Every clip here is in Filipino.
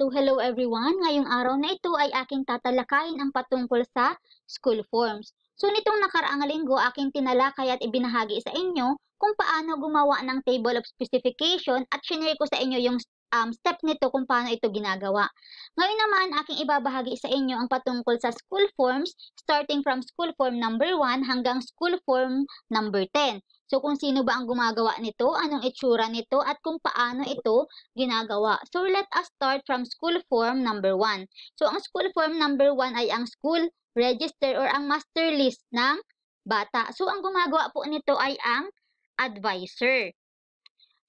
So hello everyone, ngayong araw na ito ay aking tatalakayin ang patungkol sa school forms. So nitong nakaraang linggo aking tinalakay at ibinahagi sa inyo kung paano gumawa ng table of specification at sinare ko sa inyo yung um, step nito kung paano ito ginagawa. Ngayon naman, aking ibabahagi sa inyo ang patungkol sa school forms starting from school form number 1 hanggang school form number 10. So kung sino ba ang gumagawa nito, anong itsura nito, at kung paano ito ginagawa. So let us start from school form number 1. So ang school form number 1 ay ang school register or ang master list ng bata. So ang gumagawa po nito ay ang advisor.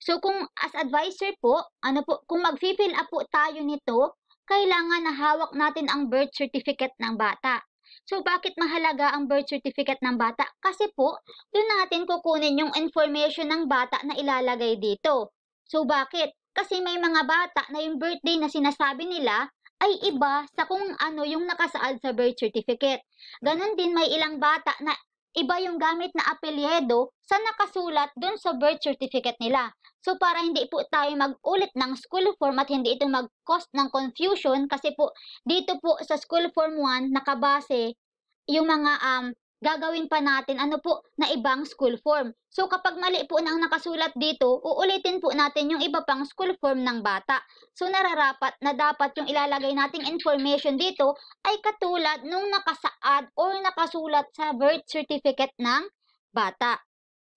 So kung as advisor po, ano po, kung mag-fill up po tayo nito, kailangan na hawak natin ang birth certificate ng bata. So bakit mahalaga ang birth certificate ng bata? Kasi po, doon natin kukunin yung information ng bata na ilalagay dito. So bakit? Kasi may mga bata na yung birthday na sinasabi nila ay iba sa kung ano yung nakasaad sa birth certificate. Ganon din may ilang bata na iba yung gamit na apelyedo sa nakasulat dun sa birth certificate nila. So para hindi po tayo magulit ulit ng school form at hindi ito mag-cause ng confusion kasi po dito po sa school form 1 nakabase yung mga um, gagawin pa natin ano po na ibang school form. So kapag mali po ang nakasulat dito, uulitin po natin yung iba pang school form ng bata. So nararapat na dapat yung ilalagay nating information dito ay katulad nung nakasaad or nakasulat sa birth certificate ng bata.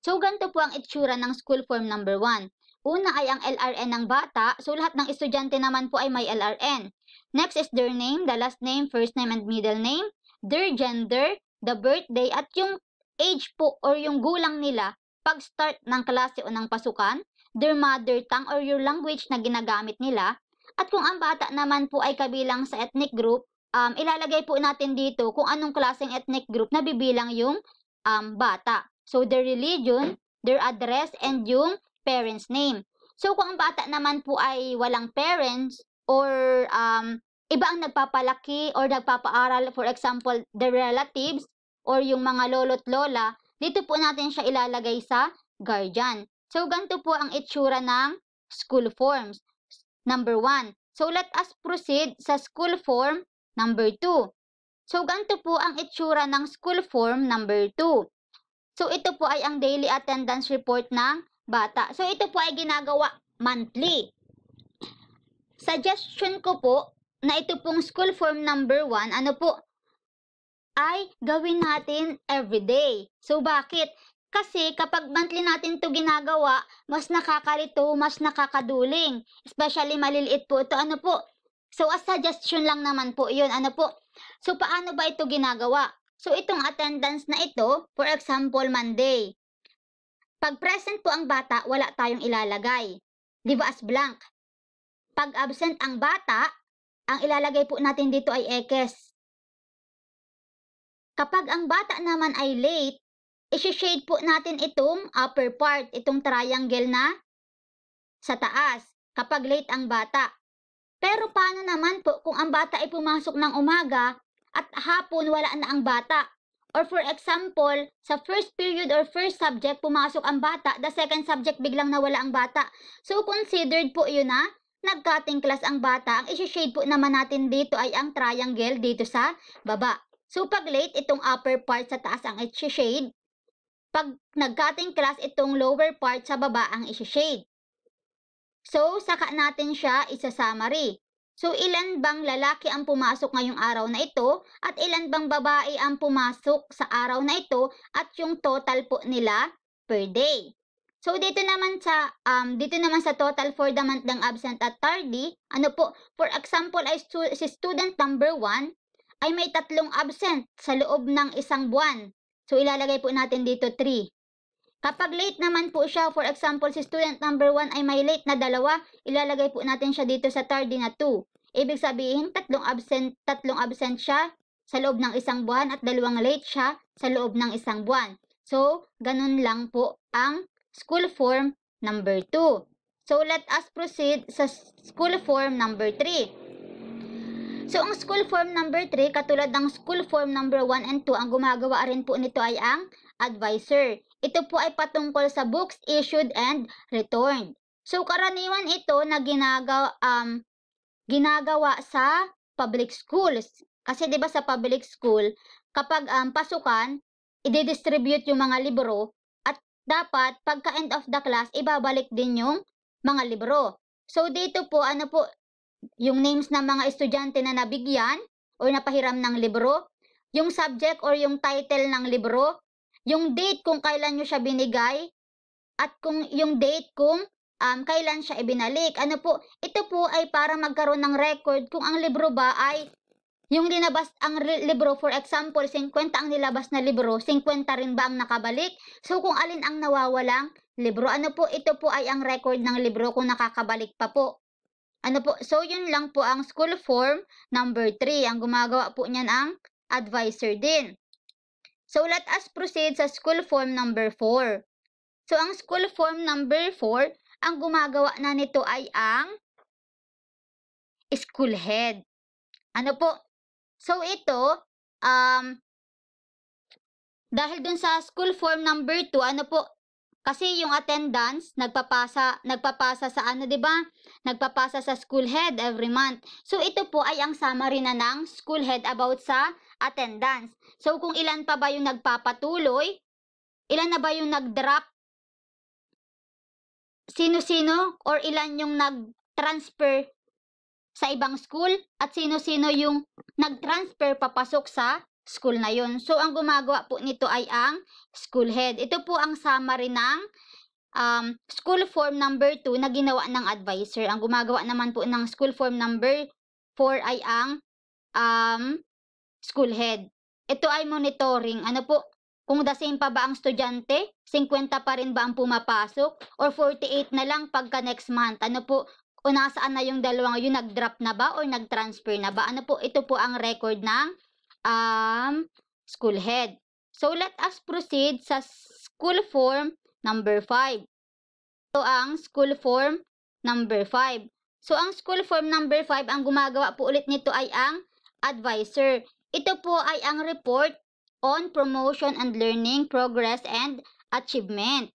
So ganito po ang itsura ng school form number 1. Una ay ang LRN ng bata, so lahat ng estudyante naman po ay may LRN. Next is their name, the last name, first name, and middle name, their gender, the birthday at yung age po or yung gulang nila pag-start ng klase o ng pasukan, their mother tongue or your language na ginagamit nila, at kung ang bata naman po ay kabilang sa ethnic group, um, ilalagay po natin dito kung anong klaseng ethnic group na bibilang yung um, bata. So, their religion, their address, and yung parents' name. So, kung ang bata naman po ay walang parents or um, iba ang nagpapalaki or nagpapaaral, for example, the relatives, or yung mga lolo't lola, dito po natin siya ilalagay sa guardian. So, ganito po ang itsura ng school forms. Number 1. So, let us proceed sa school form number 2. So, ganito po ang itsura ng school form number 2. So, ito po ay ang daily attendance report ng bata. So, ito po ay ginagawa monthly. Suggestion ko po na ito pong school form number 1, ano po, ay gawin natin everyday. So bakit? Kasi kapag monthly natin to ginagawa, mas nakakarito, mas nakakaduling. Especially maliliit po ito. Ano po? So a suggestion lang naman po yun. Ano po? So paano ba ito ginagawa? So itong attendance na ito, for example, Monday. Pag present po ang bata, wala tayong ilalagay. Di ba as blank? Pag absent ang bata, ang ilalagay po natin dito ay ekes. Kapag ang bata naman ay late, isi-shade po natin itong upper part, itong triangle na sa taas kapag late ang bata. Pero paano naman po kung ang bata ay pumasok ng umaga at hapon wala na ang bata? Or for example, sa first period or first subject, pumasok ang bata, the second subject biglang nawala ang bata. So considered po yun na nagkating class ang bata. Ang isi-shade po naman natin dito ay ang triangle dito sa baba. So pag late, itong upper part sa taas ang i shade Pag nagkating class, itong lower part sa baba ang i shade So saka natin siya isa-summary. So ilan bang lalaki ang pumasok ngayong araw na ito at ilan bang babae ang pumasok sa araw na ito at yung total po nila per day. So dito naman sa um dito naman sa total for the month ng absent at tardy, ano po for example ay stu- si student number 1 ay may tatlong absent sa loob ng isang buwan. So ilalagay po natin dito 3. Kapag late naman po siya, for example, si student number 1 ay may late na dalawa, ilalagay po natin siya dito sa tardy na 2. Ibig sabihin, tatlong absent, tatlong absent siya sa loob ng isang buwan at dalawang late siya sa loob ng isang buwan. So, ganun lang po ang school form number 2. So, let us proceed sa school form number 3. So, ang school form number 3, katulad ng school form number 1 and 2, ang gumagawa rin po nito ay ang advisor. Ito po ay patungkol sa books issued and returned. So, karaniwan ito na ginagawa, um, ginagawa sa public schools. Kasi 'di ba sa public school, kapag um, pasukan, i-distribute yung mga libro at dapat pagka end of the class, ibabalik din yung mga libro. So dito po, ano po, yung names ng mga estudyante na nabigyan o napahiram ng libro, yung subject or yung title ng libro, yung date kung kailan nyo siya binigay, at kung yung date kung um, kailan siya ibinalik. Ano po, ito po ay para magkaroon ng record kung ang libro ba ay yung linabas ang libro, for example, 50 ang nilabas na libro, 50 rin ba ang nakabalik? So, kung alin ang nawawalang libro, ano po, ito po ay ang record ng libro kung nakakabalik pa po. Ano po, so yun lang po ang school form number 3. Ang gumagawa po niyan ang advisor din. So let us proceed sa school form number 4. So ang school form number 4, ang gumagawa na nito ay ang school head. Ano po? So ito, um, dahil dun sa school form number 2, ano po, kasi yung attendance, nagpapasa, nagpapasa sa ano, 'di ba? Nagpapasa sa school head every month. So ito po ay ang summary na ng school head about sa attendance. So kung ilan pa ba yung nagpapatuloy, ilan na ba yung nag-drop? Sino-sino or ilan yung nag-transfer sa ibang school at sino-sino yung nag-transfer papasok sa school na yon. So, ang gumagawa po nito ay ang school head. Ito po ang summary ng um, school form number 2 na ginawa ng advisor. Ang gumagawa naman po ng school form number 4 ay ang um, school head. Ito ay monitoring. Ano po? Kung the same pa ba ang estudyante, 50 pa rin ba ang pumapasok, or 48 na lang pagka next month. Ano po, o nasaan na yung dalawa ngayon, nag-drop na ba or nag-transfer na ba? Ano po, ito po ang record ng um, school head. So, let us proceed sa school form number 5. So, ang school form number 5. So, ang school form number 5, ang gumagawa po ulit nito ay ang advisor. Ito po ay ang report on promotion and learning, progress, and achievement.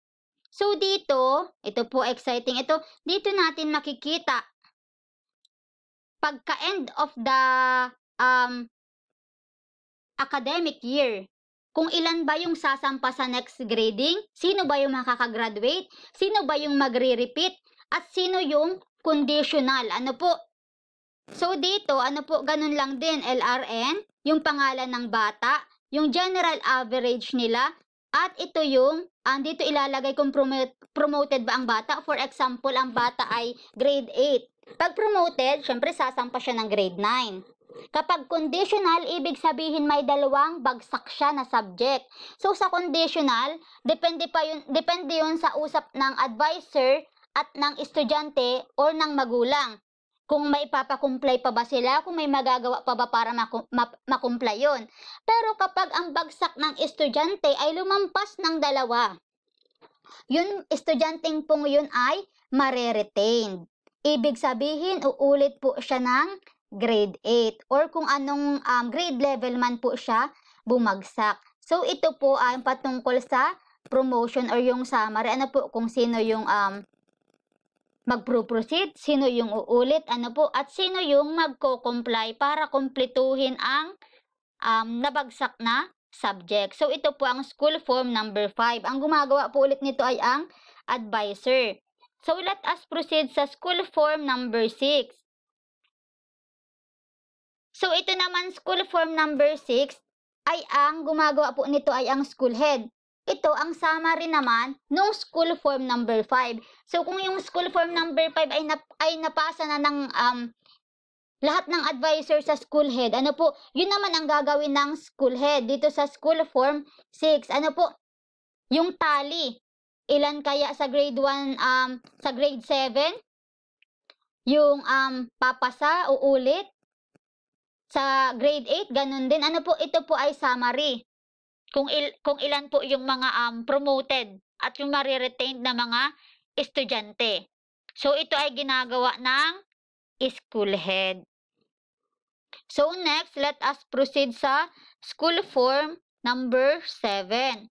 So, dito, ito po exciting. Ito, dito natin makikita pagka end of the um, academic year. Kung ilan ba yung sasampa sa next grading, sino ba yung makakagraduate, sino ba yung magre-repeat, at sino yung conditional. Ano po? So dito, ano po, ganun lang din, LRN, yung pangalan ng bata, yung general average nila, at ito yung, um, dito ilalagay kung promoted ba ang bata. For example, ang bata ay grade 8. Pag promoted, syempre sasampa siya ng grade 9. Kapag conditional, ibig sabihin may dalawang bagsak siya na subject. So sa conditional, depende pa yun, depende yun sa usap ng advisor at ng estudyante or ng magulang. Kung may papakumply pa ba sila, kung may magagawa pa ba para ma- makumply yun. Pero kapag ang bagsak ng estudyante ay lumampas ng dalawa, yung estudyanteng pong yun ay mariretained. Ibig sabihin, uulit po siya ng grade 8 or kung anong um, grade level man po siya bumagsak. So ito po ay um, patungkol sa promotion or yung summary. Ano po kung sino yung um, magpro-proceed, sino yung uulit, ano po, at sino yung magko-comply para kumpletuhin ang um, nabagsak na subject. So ito po ang school form number 5. Ang gumagawa po ulit nito ay ang advisor. So let us proceed sa school form number 6. So ito naman school form number 6 ay ang gumagawa po nito ay ang school head. Ito ang summary naman nung school form number 5. So kung yung school form number 5 ay, nap ay napasa na ng um, lahat ng advisor sa school head, ano po, yun naman ang gagawin ng school head dito sa school form 6. Ano po, yung tally. Ilan kaya sa grade 1, um, sa grade 7? Yung um, papasa, uulit. Sa grade 8, ganun din. Ano po, ito po ay summary. Kung, il, kung ilan po yung mga um, promoted at yung mariretain na mga estudyante. So, ito ay ginagawa ng school head. So, next, let us proceed sa school form number 7.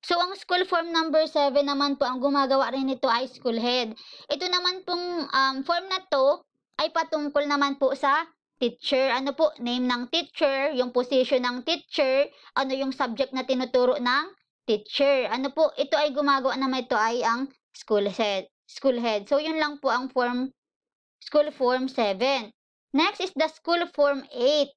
So, ang school form number 7 naman po, ang gumagawa rin nito ay school head. Ito naman pong um, form na to ay patungkol naman po sa teacher, ano po, name ng teacher, yung position ng teacher, ano yung subject na tinuturo ng teacher. Ano po, ito ay gumagawa naman ito ay ang school head. School head. So, yun lang po ang form, school form 7. Next is the school form 8.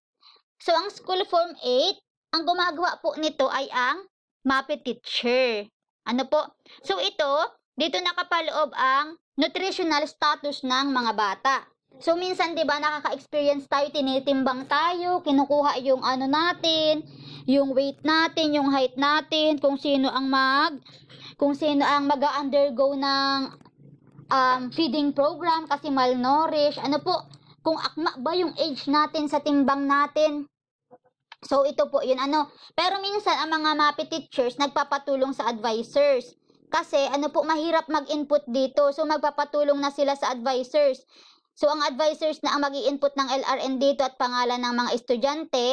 So, ang school form 8, ang gumagawa po nito ay ang MAPE teacher. Ano po? So, ito, dito nakapaloob ang nutritional status ng mga bata. So, minsan, di ba, nakaka-experience tayo, tinitimbang tayo, kinukuha yung ano natin, yung weight natin, yung height natin, kung sino ang mag, kung sino ang mag-undergo ng um, feeding program kasi malnourished, ano po, kung akma ba yung age natin sa timbang natin. So, ito po yun, ano. Pero minsan, ang mga MAPI teachers, nagpapatulong sa advisors. Kasi, ano po, mahirap mag-input dito. So, magpapatulong na sila sa advisors. So ang advisors na ang mag input ng LRN dito at pangalan ng mga estudyante,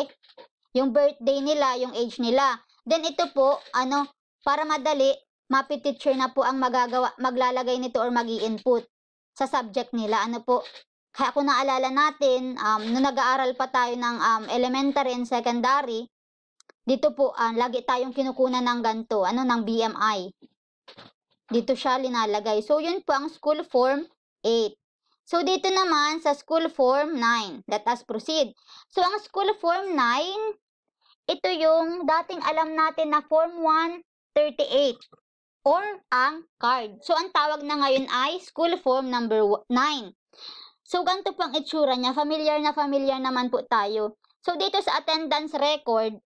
yung birthday nila, yung age nila. Then ito po, ano, para madali, mapi teacher na po ang magagawa, maglalagay nito or mag input sa subject nila. Ano po? Kaya kung naalala natin, um, nung nag-aaral pa tayo ng um, elementary and secondary, dito po, uh, lagi tayong kinukunan ng ganto, ano, ng BMI. Dito siya linalagay. So, yun po ang school form 8. So, dito naman sa school form 9. Let us proceed. So, ang school form 9, ito yung dating alam natin na form 138 or ang card. So, ang tawag na ngayon ay school form number 9. So, ganito pang itsura niya. Familiar na familiar naman po tayo. So, dito sa attendance record,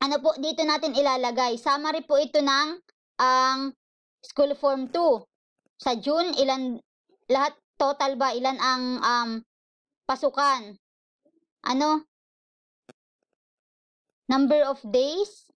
ano po dito natin ilalagay? Summary po ito ng ang um, school form 2. Sa June, ilan lahat total ba ilan ang um, pasukan? Ano? Number of days?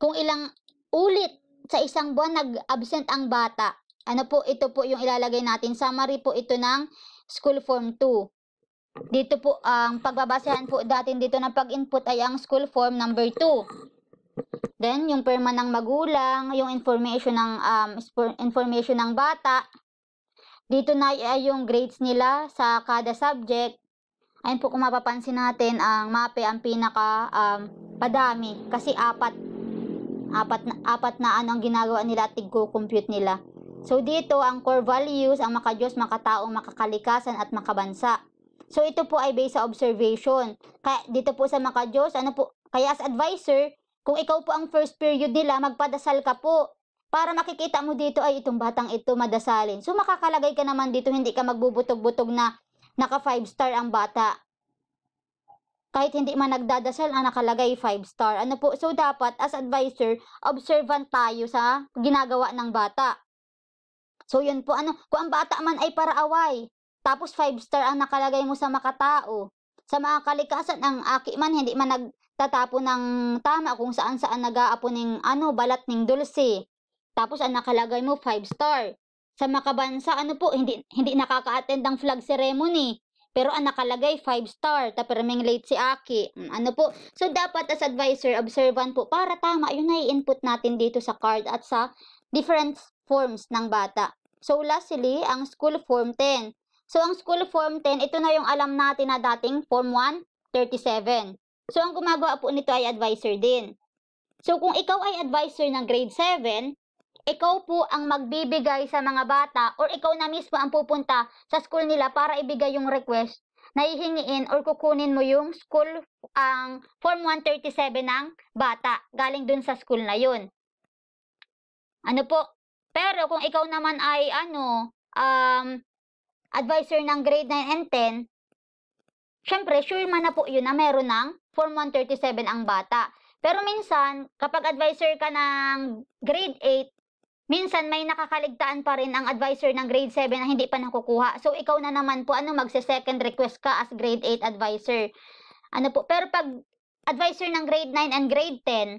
Kung ilang ulit sa isang buwan nag-absent ang bata. Ano po ito po yung ilalagay natin. Summary po ito ng school form 2. Dito po ang um, pagbabasehan po natin dito ng pag-input ay ang school form number 2. Then, yung perma ng magulang, yung information ng um, information ng bata, dito na ay yung grades nila sa kada subject. Ayun po kung mapapansin natin, ang MAPE ang pinaka um, padami kasi apat apat na, apat na ano ang ginagawa nila at compute nila. So dito ang core values ang makadiyos, makatao, makakalikasan at makabansa. So ito po ay based sa observation. Kaya dito po sa makadiyos, ano po kaya as advisor, kung ikaw po ang first period nila, magpadasal ka po para makikita mo dito ay itong batang ito madasalin. So makakalagay ka naman dito, hindi ka magbubutog-butog na naka 5 star ang bata. Kahit hindi man nagdadasal, ang ah, nakalagay 5 star. Ano po? So dapat as advisor, observant tayo sa ginagawa ng bata. So yun po ano, kung ang bata man ay paraaway, tapos 5 star ang nakalagay mo sa makatao. Sa mga kalikasan, ang aki man hindi man nagtatapo ng tama kung saan saan nag aapo ng ano, balat ng dulce. Tapos ang nakalagay mo 5 star. Sa makabansa, ano po, hindi, hindi nakaka-attend ng flag ceremony. Pero ang nakalagay, 5 star. Tapos Taperming late si Aki. Hmm, ano po? So, dapat as advisor, observant po. Para tama, yun na i-input natin dito sa card at sa different forms ng bata. So, lastly, ang school form 10. So, ang school form 10, ito na yung alam natin na dating form 137. So, ang gumagawa po nito ay advisor din. So, kung ikaw ay advisor ng grade 7, ikaw po ang magbibigay sa mga bata or ikaw na mismo ang pupunta sa school nila para ibigay yung request na hihingiin or kukunin mo yung school ang um, form 137 ng bata galing dun sa school na yun. Ano po? Pero kung ikaw naman ay ano um advisor ng grade 9 and 10, syempre sure man na po yun na meron ng form 137 ang bata. Pero minsan, kapag advisor ka ng grade 8, Minsan may nakakaligtaan pa rin ang advisor ng grade 7 na hindi pa nakukuha. So ikaw na naman po ano magse-second request ka as grade 8 advisor. Ano po? Pero pag advisor ng grade 9 and grade 10,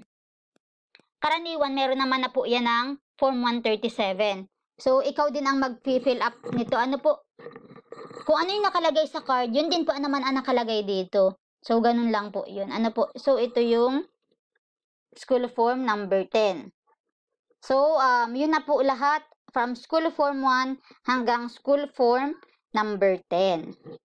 karaniwan meron naman na po yan ng form 137. So ikaw din ang mag-fill up nito. Ano po? Kung ano yung nakalagay sa card, yun din po ang naman ang nakalagay dito. So ganun lang po yun. Ano po? So ito yung school form number 10. So, um, yun na po lahat from School Form 1 hanggang School Form number 10.